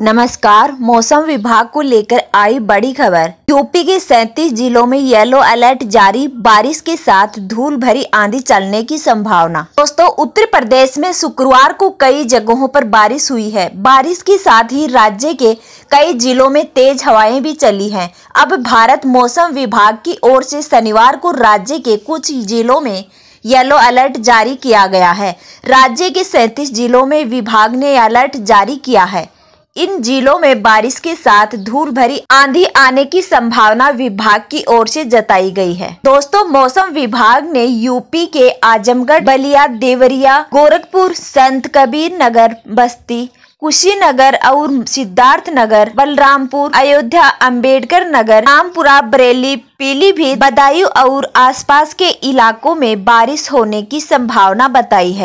नमस्कार मौसम विभाग को लेकर आई बड़ी खबर यूपी के 37 जिलों में येलो अलर्ट जारी बारिश के साथ धूल भरी आंधी चलने की संभावना दोस्तों उत्तर प्रदेश में शुक्रवार को कई जगहों पर बारिश हुई है बारिश के साथ ही राज्य के कई जिलों में तेज हवाएं भी चली हैं अब भारत मौसम विभाग की ओर से शनिवार को राज्य के कुछ जिलों में येलो अलर्ट जारी किया गया है राज्य के सैंतीस जिलों में विभाग ने अलर्ट जारी किया है इन जिलों में बारिश के साथ धूल भरी आंधी आने की संभावना विभाग की ओर से जताई गई है दोस्तों मौसम विभाग ने यूपी के आजमगढ़ बलिया देवरिया गोरखपुर संत कबीर नगर बस्ती कुशीनगर और सिद्धार्थ नगर बलरामपुर अयोध्या अंबेडकर नगर रामपुरा बरेली पीलीभीत बदायूं और आसपास के इलाकों में बारिश होने की संभावना बताई है